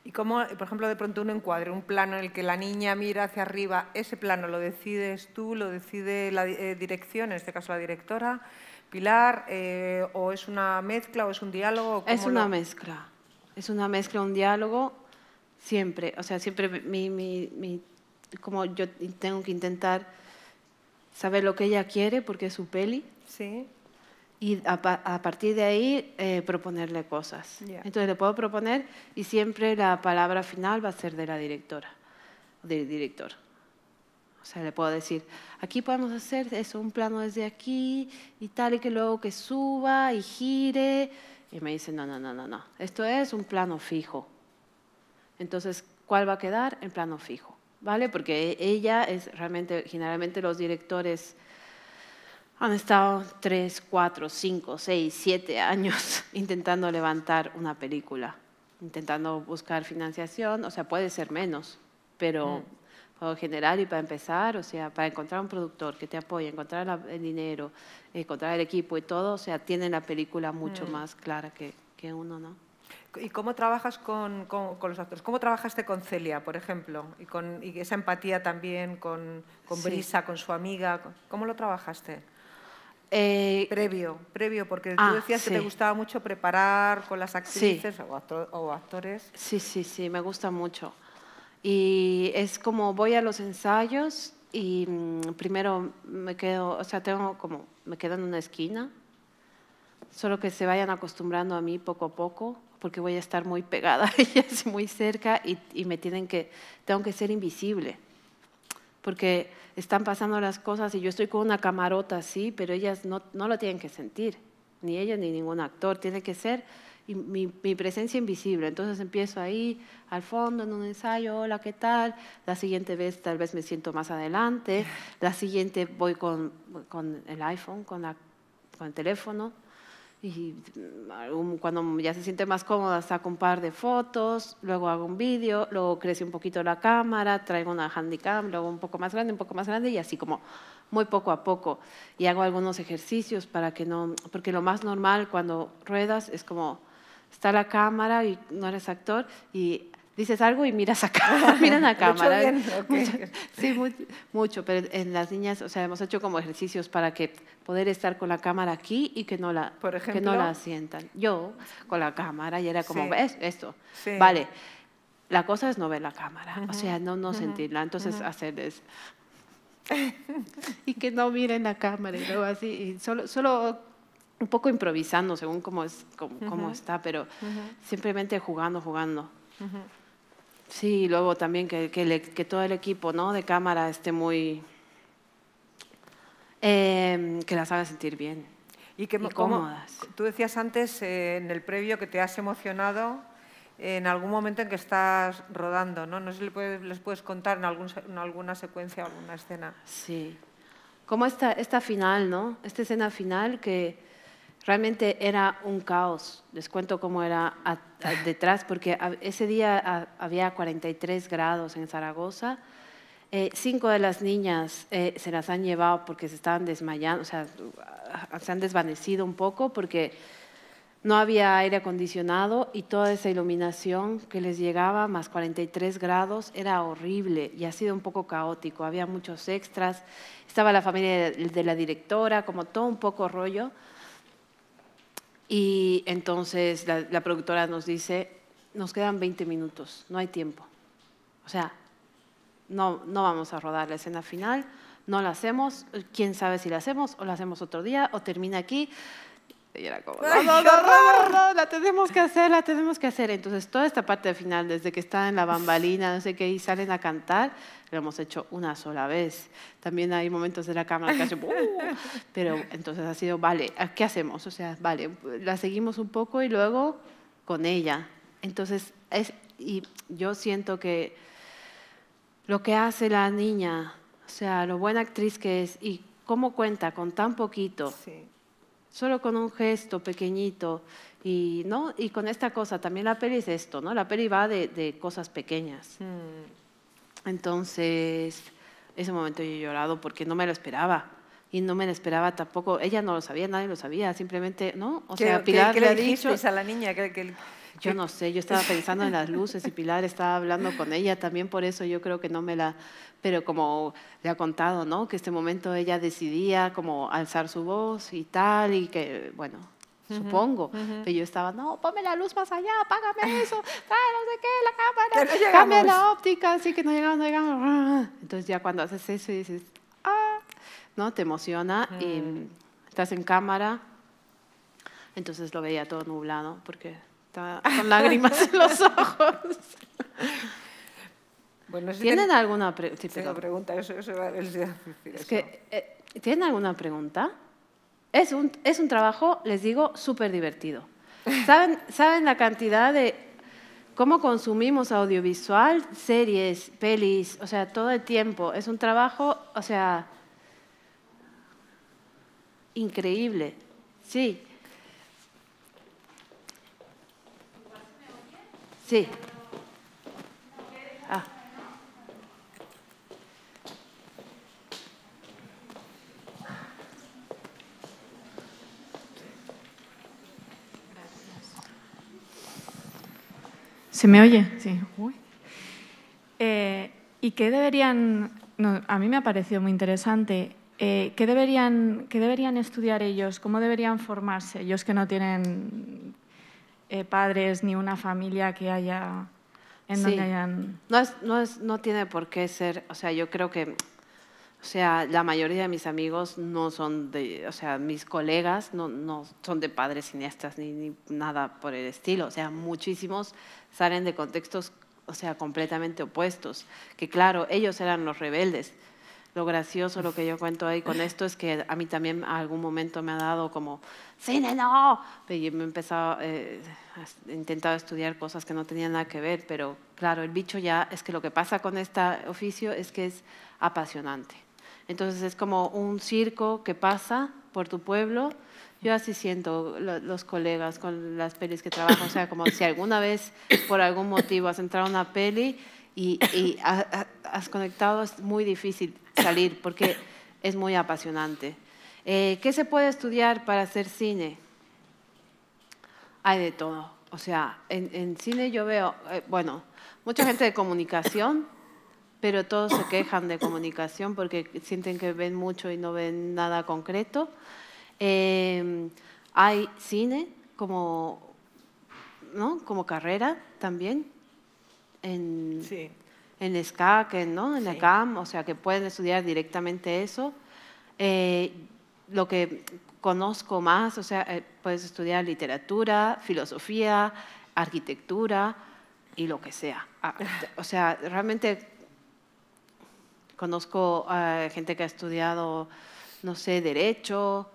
Y cómo, por ejemplo, de pronto un encuadre, un plano en el que la niña mira hacia arriba, ese plano lo decides tú, lo decide la eh, dirección, en este caso la directora, Pilar, eh, o es una mezcla, o es un diálogo. Es una mezcla, es una mezcla, un diálogo, siempre. O sea, siempre mi, como yo tengo que intentar saber lo que ella quiere porque es su peli. Sí y a, partir de ahí eh, proponerle cosas. Entonces le puedo proponer y siempre la palabra final va a ser de la directora, del director. O sea, le puedo decir, aquí podemos hacer eso, un plano desde aquí y tal, y que luego que suba y gire. Y me dice, no, no, no, no, no, esto es un plano fijo. Entonces, ¿cuál va a quedar? El plano fijo, ¿vale? Porque e, ella es realmente, generalmente los directores han estado tres, cuatro, cinco, seis, siete años intentando levantar una película, intentando buscar financiación, o sea, puede ser menos, pero mm. para generar y para empezar, o sea, para encontrar un productor que te apoye, encontrar el dinero, encontrar el equipo y todo, o sea, tienen la película mucho mm. más clara que, que uno, ¿no? ¿Y cómo trabajas con, con, los actores? ¿Cómo trabajaste con Celia, por ejemplo? Y, con, y esa empatía también con, con Brisa, con su amiga. ¿Cómo lo trabajaste? Eh, previo, previo, porque tú ah, decías que te gustaba mucho preparar con las actrices o, actores. Sí, sí, sí, me gusta mucho. Y es como voy a los ensayos y mm, primero me quedo, o sea, tengo como, me quedo en una esquina, solo que se vayan acostumbrando a mí poco a poco, porque voy a estar muy pegada a ellas, muy cerca y, y me tienen que, tengo que ser invisible porque están pasando las cosas y yo estoy con una camarota así, pero ellas no, no lo tienen que sentir, ni ella ni ningún actor, tiene que ser mi, presencia invisible. Entonces empiezo ahí, al fondo, en un ensayo, hola, ¿qué tal? La siguiente vez tal vez me siento más adelante, la siguiente voy con, el iPhone, con, con el teléfono, y mm, um, cuando ya se siente más cómoda saco un par de fotos, luego hago un vídeo, luego crece un poquito la cámara, traigo una handicam, luego un poco más grande, un poco más grande y así como muy poco a poco. Y hago algunos ejercicios para que no, porque lo más normal cuando ruedas es como está la cámara y no eres actor y dices algo y miras acá, miran a cámara. Bien, mucho, sí, mucho, pero en las niñas, o sea, hemos hecho como ejercicios para que poder estar con la cámara aquí y que no la, que no la sientan. Yo con la cámara y era como, ves esto, vale. La cosa es no ver la cámara, o sea, no, no sentirla, entonces hacer hacerles y que no miren la cámara y luego así, solo, solo un poco improvisando según cómo, es, cómo, cómo está, pero simplemente jugando, jugando. Sí, luego también que, todo el equipo de cámara esté muy... Em, que la haga sentir bien y, que, cómodas. tú decías antes eh, en el previo que te has emocionado en algún momento en que estás rodando, ¿no? No sé si les puedes, contar en, alguna secuencia o alguna escena. Sí. Como esta, esta final, ¿no? Esta escena final que Realmente era un caos. Les cuento cómo era detrás, porque ese día había 43 grados en Zaragoza. Eh, cinco de las niñas eh, se las han llevado porque se estaban desmayando, o sea, ah, se han desvanecido un poco porque no había aire acondicionado y toda esa iluminación que les llegaba, más 43 grados, era horrible y ha sido un poco caótico. Había muchos extras, estaba la familia de la directora, como todo un poco rollo y entonces la, productora nos dice, nos quedan 20 minutos, no hay tiempo. O sea, no, no vamos a rodar la escena final, no la hacemos, quién sabe si la hacemos o la hacemos otro día o termina aquí. Y era como, la tenemos que hacer, la tenemos que hacer. Entonces, toda esta parte final, desde que están en la bambalina, no sé qué, y salen a cantar, lo hemos hecho una sola vez. También hay momentos de la cámara que hace, pero entonces ha sido, vale, ¿qué hacemos? O sea, vale, la seguimos un poco y luego con ella. Entonces, es, y yo siento que lo que hace la niña, o sea, lo buena actriz que es y cómo cuenta con tan poquito. Sí solo con un gesto pequeñito. Y, ¿no? y con esta cosa, también la peli es esto, ¿no? La peli va de, cosas pequeñas. Mm. Entonces, ese momento yo he llorado porque no me lo esperaba. Y no me lo esperaba tampoco. Ella no lo sabía, nadie lo sabía. Simplemente, ¿no? O sea, le, a la niña? que yo no sé, yo estaba pensando en las luces y Pilar estaba hablando con ella también, por eso yo creo que no me la... Pero como le ha contado, ¿no? Que este momento ella decidía como alzar su voz y tal, y que, bueno, supongo. Pero yo estaba, no, ponme la luz más allá, apágame eso, trae no sé qué, la cámara, cambia la óptica, así que no llegamos, no llegamos. Entonces ya cuando haces eso y dices, ah, ¿no? Te emociona, y estás en cámara, entonces lo veía todo nublado, porque estaba con lágrimas en los ojos. ¿Tienen alguna pregunta? Es que, ¿Tienen alguna pregunta? Es un, es un trabajo, les digo, súper divertido. ¿Saben, ¿Saben la cantidad de cómo consumimos audiovisual, series, pelis, o sea, todo el tiempo? Es un trabajo, o sea, increíble. Sí, Sí. Ah. ¿Se me oye? Sí. Eh, ¿Y qué deberían, a mí me ha parecido muy interesante, eh, ¿qué, deberían, ¿qué deberían estudiar ellos? ¿Cómo deberían formarse ellos que no tienen eh, padres ni una familia que haya en donde hayan no es, no es no tiene por qué ser o sea yo creo que o sea, la mayoría de mis amigos no son de, o sea, mis colegas no, no son de padres siniestras ni, ni, nada por el estilo. O sea, muchísimos salen de contextos, o sea, completamente opuestos. Que claro, ellos eran los rebeldes, lo gracioso, lo que yo cuento ahí con esto es que a mí también a algún momento me ha dado como, cine no, y me he empezado, he eh, intentado estudiar cosas que no tenían nada que ver, pero claro, el bicho ya es que lo que pasa con este oficio es que es apasionante. Entonces es como un circo que pasa por tu pueblo. Yo así siento los colegas con las pelis que trabajan, o sea, como si alguna vez por algún motivo has entrado a una peli y, y has conectado, es muy difícil salir, porque es muy apasionante. Eh, ¿Qué se puede estudiar para hacer cine? Hay de todo. O sea, en, cine yo veo, eh, bueno, mucha gente de comunicación, pero todos se quejan de comunicación porque sienten que ven mucho y no ven nada concreto. Em, hay cine como, ¿no? como carrera también. En, sí en SCAC, ¿no? en la o sea que pueden estudiar directamente eso. Eh, lo que conozco más, o sea, eh, puedes estudiar literatura, filosofía, arquitectura y lo que sea. Ah, o sea, realmente conozco a gente que ha estudiado, no sé, derecho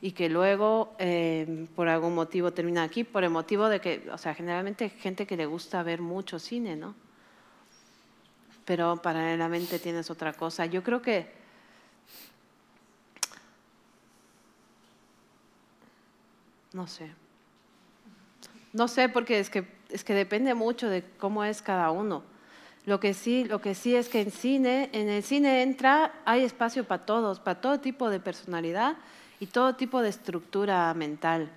y que luego em, por algún motivo termina aquí, por el motivo de que, o sea, generalmente gente que le gusta ver mucho cine, ¿no? pero paralelamente tienes otra cosa. Yo creo que no sé. No sé porque es que es que depende mucho de cómo es cada uno. Lo que sí, lo que sí es que en cine, en el cine entra, hay espacio para todos, para todo tipo de personalidad y todo tipo de estructura mental.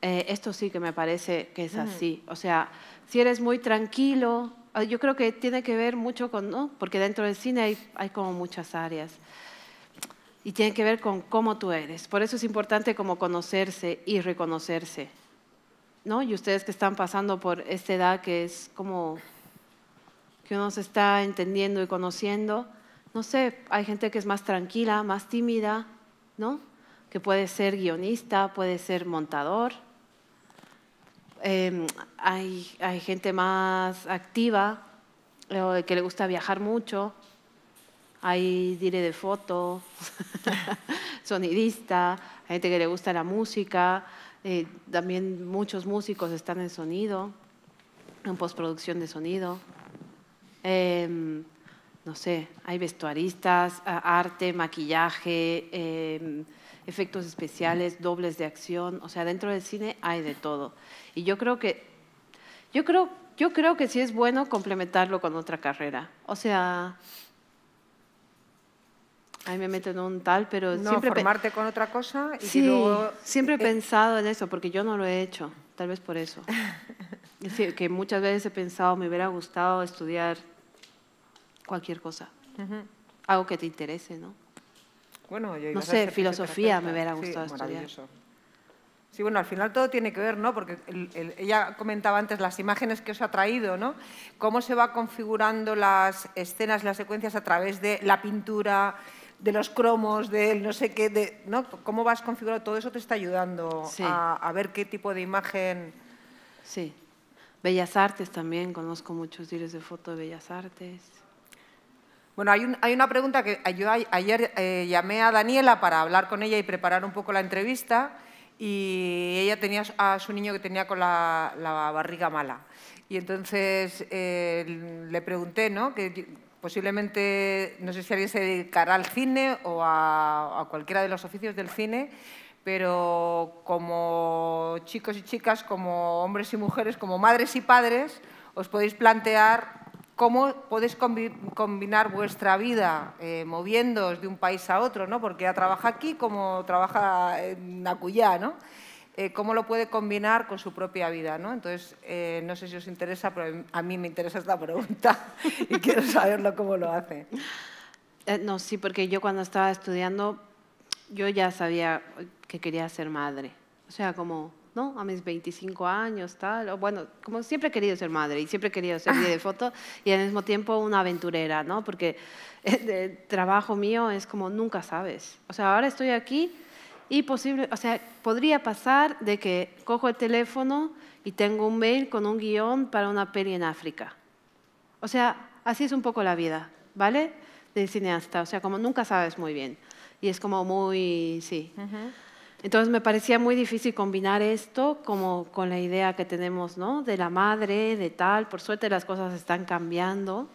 Eh, esto sí que me parece que es así. O sea, si eres muy tranquilo, Ah, yo creo que tiene que ver mucho con, porque dentro del cine hay, hay como muchas áreas y tiene que ver con cómo tú eres. Por eso es importante como conocerse y reconocerse. ¿No? Y ustedes que están pasando por esta edad que es como que uno se está entendiendo y conociendo, no sé, hay gente que es más tranquila, más tímida, ¿no? Que puede ser guionista, puede ser montador, Em, hay, gente más activa, que le gusta viajar mucho, hay diré de foto, sonidista, gente que le gusta la música, eh, también muchos músicos están en sonido, en postproducción de sonido. Em, no sé, hay vestuaristas, arte, maquillaje em, efectos especiales, dobles de acción, o sea, dentro del cine hay de todo. Y yo creo que, yo creo, yo creo que sí es bueno complementarlo con otra carrera. O sea, Ahí me meto en un tal, pero no, siempre formarte con otra cosa y sí, siempre he eh, eh. pensado en eso porque yo no lo he hecho, tal vez por eso. decir, que muchas veces he pensado me hubiera gustado estudiar cualquier cosa, algo que te interese, ¿no? no sé, filosofía me hubiera gustado sí, estudiar. Sí, bueno, al final todo tiene que ver, ¿no? Porque ella comentaba antes las imágenes que os ha traído, ¿no? Cómo se va configurando las escenas, las secuencias a través de la pintura, de los cromos, del no sé qué, ¿no? Cómo vas configurando, todo eso te está ayudando a, ver qué tipo de imagen... Sí. Bellas Artes también, conozco muchos directores de foto de Bellas Artes. Bueno, hay, una pregunta que yo ayer eh, llamé a Daniela para hablar con ella y preparar un poco la entrevista y ella tenía a su niño que tenía con la, barriga mala. Y entonces eh, le pregunté, ¿no? Que posiblemente, no sé si alguien se dedicará al cine o a, a cualquiera de los oficios del cine, pero como chicos y chicas, como hombres y mujeres, como madres y padres, os podéis plantear cómo podéis combinar vuestra vida eh, de un país a otro, Porque ella trabaja aquí como trabaja en Acuyá, ¿no? Eh, cómo lo puede combinar con su propia vida, Entonces, eh, no sé si os interesa, pero a mí me interesa esta pregunta y quiero saberlo cómo lo hace. Eh, no, sí, porque yo cuando estaba estudiando, yo ya sabía que quería ser madre. O sea, como a mis 25 años, tal. O bueno, como siempre he querido ser madre y siempre he querido ser de ah. foto y al mismo tiempo una aventurera, ¿no? Porque el eh, trabajo mío es como nunca sabes. O sea, ahora estoy aquí y posible, o sea, podría pasar de que cojo el teléfono y tengo un mail con un guión para una peli en África. O sea, así es un poco la vida, ¿vale? De cineasta. O sea, como nunca sabes muy bien. Y es como muy, sí. Entonces me parecía muy difícil combinar esto como con la idea que tenemos, ¿no? De la madre, de tal, por suerte las cosas están cambiando.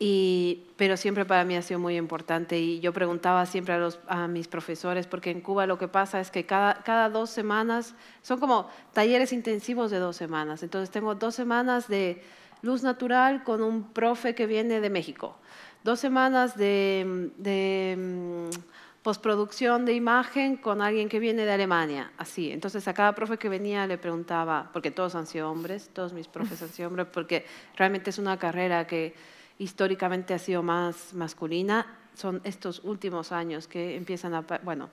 Y, pero siempre para mí ha sido muy importante y yo preguntaba siempre a, los, a mis profesores, porque en Cuba lo que pasa es que cada, cada dos semanas, son como talleres intensivos de dos semanas, entonces tengo dos semanas de luz natural con un profe que viene de México, dos semanas de postproducción de imagen con alguien que viene de Alemania, así. Entonces a cada profe que venía le preguntaba, porque todos han sido hombres, todos mis profes han sido hombres, porque realmente es una carrera que históricamente ha sido más masculina. Son estos últimos años que empiezan a, bueno,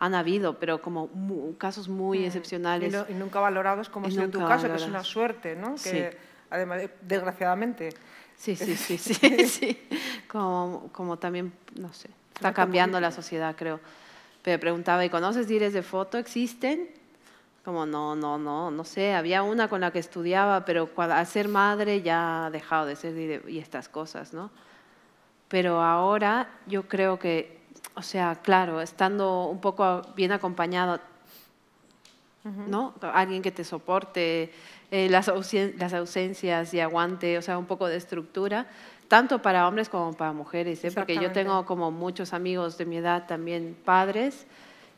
han habido, pero como casos muy excepcionales. Y, nunca valorados como si en tu caso, que es una suerte, ¿no? además, desgraciadamente. Sí, sí, sí, sí, sí. como también, no sé, Está cambiando la sociedad, creo. Pero preguntaba, ¿y conoces diles de foto? ¿Existen? Como, no, no, no, no sé. Había una con la que estudiaba, pero al ser madre ya ha dejado de ser y estas cosas, ¿no? Pero ahora yo creo que, o sea, claro, estando un poco bien acompañado, ¿no? Alguien que te soporte eh, las, las ausencias y aguante, o sea, un poco de estructura, tanto para hombres como para mujeres, ¿eh? porque yo tengo como muchos amigos de mi edad también padres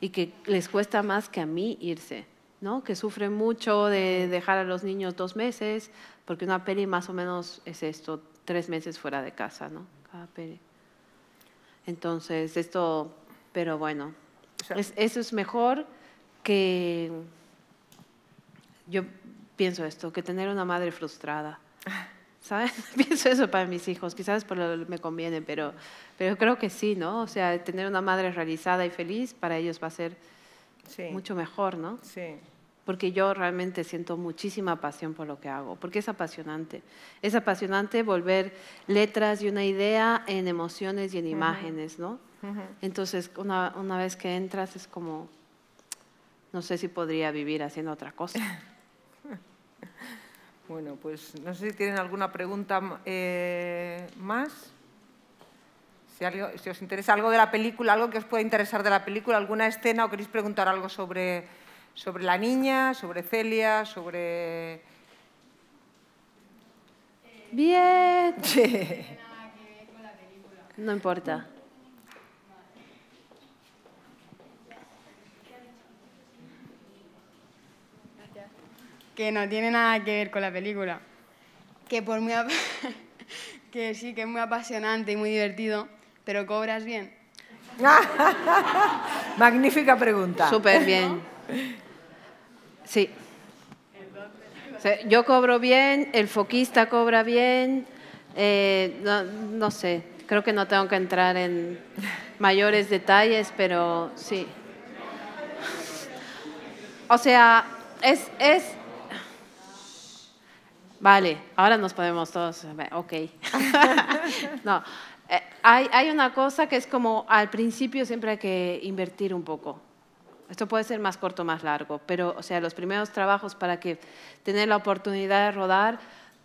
y que les cuesta más que a mí irse, ¿no? Que sufren mucho de dejar a los niños dos meses, porque una peli más o menos es esto, tres meses fuera de casa, ¿no? Cada peli. Entonces, esto, pero bueno, eso es mejor que, yo pienso esto, que tener una madre frustrada. ¿Sabes? Pienso eso para mis hijos, quizás por me conviene, pero, pero creo que sí, ¿no? O sea, tener una madre realizada y feliz para ellos va a ser mucho mejor, ¿no? Sí. Porque yo realmente siento muchísima pasión por lo que hago, porque es apasionante. Es apasionante volver letras y una idea en emociones y en imágenes, ¿no? Entonces, una, una vez que entras es como, no sé si podría vivir haciendo otra cosa. Bueno, pues no sé si tienen alguna pregunta eh, más. Si, os interesa algo de la película, algo que os pueda interesar de la película, alguna escena o queréis preguntar algo sobre, la niña, sobre Celia, sobre... Bien. No importa. que no tiene nada que ver con la película, que, por muy que sí, que es muy apasionante y muy divertido, pero cobras bien. Magnífica pregunta. Súper bien. Sí. Yo cobro bien, el foquista cobra bien, eh, no, no sé, creo que no tengo que entrar en mayores detalles, pero sí. O sea, es, es, vale, ahora nos podemos todos, ok. no, eh, hay, una cosa que es como al principio siempre hay que invertir un poco. Esto puede ser más corto, o más largo, pero o sea, los primeros trabajos para que tener la oportunidad de rodar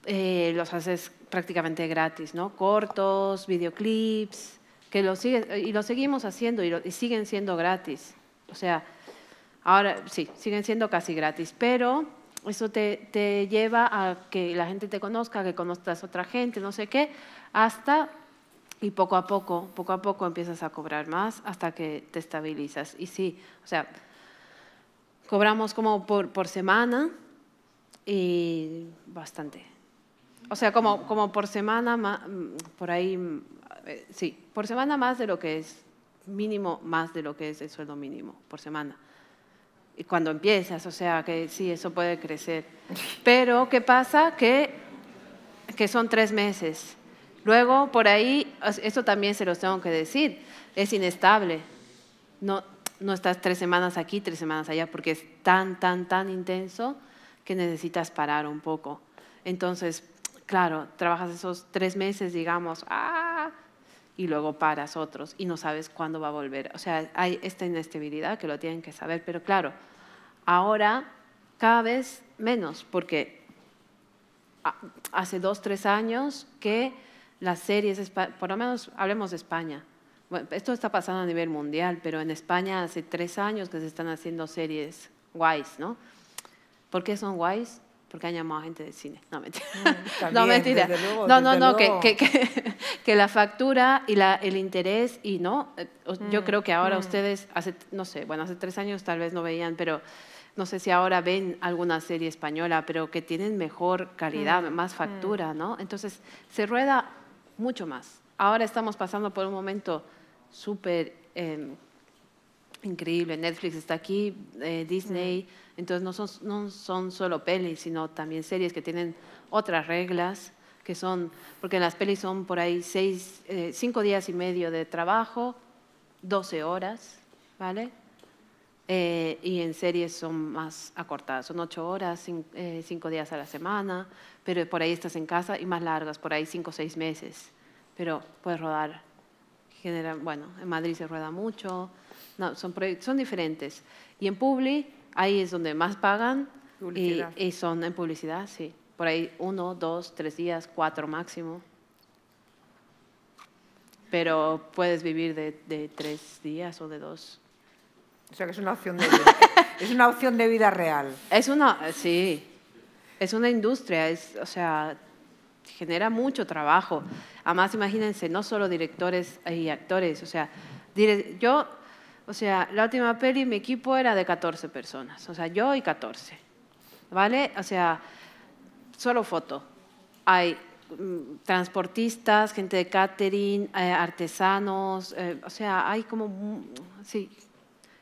eh, los haces prácticamente gratis, ¿no? Cortos, videoclips, que lo eh, y lo seguimos haciendo y siguen siendo gratis. O sea, ahora sí, siguen siendo casi gratis, pero eso te, lleva a que la gente te conozca, que conozcas a otra gente, no sé qué, hasta, y poco a poco, poco a poco empiezas a cobrar más hasta que te estabilizas. Y sí, o sea, cobramos como por, por semana y bastante. O sea, como, como por semana, por ahí, eh, sí, por semana más de lo que es mínimo, más de lo que es el sueldo mínimo, por semana y cuando empiezas, o sea que sí, eso puede crecer. Pero ¿qué pasa? Que, que son tres meses. Luego, por ahí, eso también se los tengo que decir, es inestable. No, no estás tres semanas aquí, tres semanas allá, porque es tan, tan, tan intenso que necesitas parar un poco. Entonces, claro, trabajas esos tres meses, digamos, ¡ah! y luego paras otros y no sabes cuándo va a volver. O sea, hay esta inestabilidad que lo tienen que saber, pero claro, ahora cada vez menos, porque hace dos, tres años que las series, por lo menos hablemos de España, bueno, esto está pasando a nivel mundial, pero en España hace tres años que se están haciendo series guays, ¿no? ¿Por qué son guays? porque han llamado a gente de cine. No, mentira. Mm, no, mentira. no, no, no, que, la factura y el interés y no, eh, yo mm, creo que ahora mm. ustedes, no sé, bueno, hace tres años tal vez no veían, pero no sé si ahora ven alguna serie española, pero que tienen mejor calidad, más factura, ¿no? Entonces, se rueda mucho más. Ahora estamos pasando por un momento súper em, increíble. Netflix está aquí, eh, Disney entonces no son, solo pelis, sino también series que tienen otras reglas, que son, porque en las pelis son por ahí eh, cinco días y medio de trabajo, 12 horas, ¿vale? Eh, y en series son más acortadas, son ocho horas, eh, cinco días a la semana, pero por ahí estás en casa y más largas, por ahí cinco o seis meses, pero puedes rodar. general bueno, en Madrid se rueda mucho, no, son, son diferentes. Y en Publi ahí es donde más pagan y, son en publicidad, sí. Por ahí uno, dos, tres días, cuatro máximo. Pero puedes vivir de, tres días o de dos. O sea que es una opción de vida. real. Es una, sí. Es una industria, es, o sea, genera mucho trabajo. Además, imagínense, no solo directores y actores, o sea, yo o sea, la última peli, mi equipo era de 14 personas. O sea, yo y 14. ¿Vale? O sea, solo foto. Hay mm, transportistas, gente de catering, eh, artesanos, eh, o sea, hay como, sí,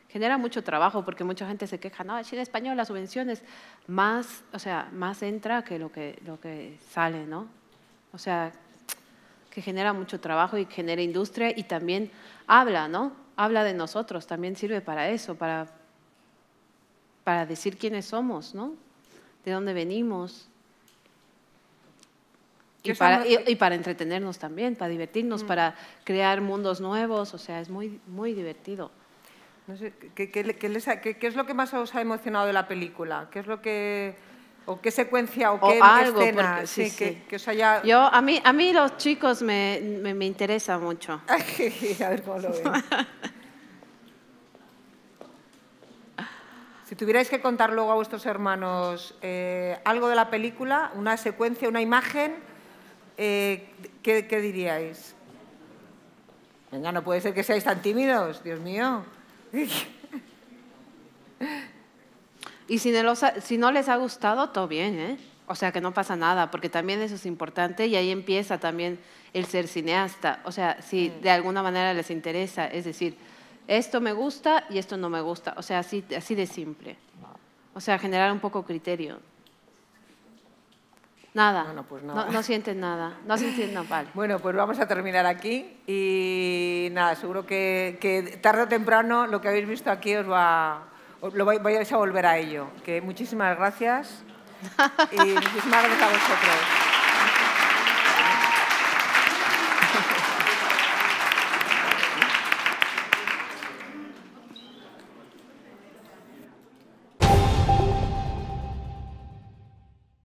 genera mucho trabajo porque mucha gente se queja, no, en español, las subvenciones, más, o sea, más entra que lo que, lo que sale, ¿no? O sea, que genera mucho trabajo y genera industria y también habla, ¿no? habla de nosotros, también sirve para eso, para, para decir quiénes somos, ¿no? De dónde venimos. Y para, entretenernos también, para divertirnos, mm. para crear mundos nuevos, o sea, es muy, muy divertido. ¿qué, ¿qué, es lo que más os ha emocionado de la película? ¿Qué es lo que o qué secuencia o, qué escena Que, Yo, a, mí, a mí los chicos me, me, mucho. si tuvierais que contar luego a vuestros hermanos eh, algo de la película, una secuencia, una imagen, eh, ¿qué, ¿qué diríais? Venga, no puede ser que seáis tan tímidos, Dios mío. Y si no, les ha gustado, todo bien, ¿eh? O sea, que no pasa nada, porque también eso es importante y ahí empieza también el ser cineasta. O sea, si mm. de alguna manera les interesa, es decir, esto me gusta y esto no me gusta. O sea, así, de simple. O sea, generar un poco criterio. Nada. Pues no, no sienten nada. No sienten nada. Bueno, pues vamos a terminar aquí. Y nada, seguro que, tarde o temprano lo que habéis visto aquí os va lo voy, a volver a ello. Que muchísimas gracias y muchísimas gracias a vosotros.